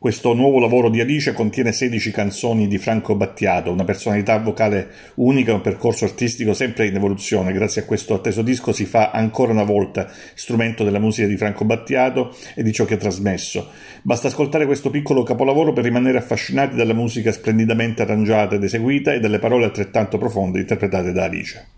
Questo nuovo lavoro di Alice contiene 16 canzoni di Franco Battiato, una personalità vocale unica, un percorso artistico sempre in evoluzione. Grazie a questo atteso disco si fa ancora una volta strumento della musica di Franco Battiato e di ciò che ha trasmesso. Basta ascoltare questo piccolo capolavoro per rimanere affascinati dalla musica splendidamente arrangiata ed eseguita e dalle parole altrettanto profonde interpretate da Alice.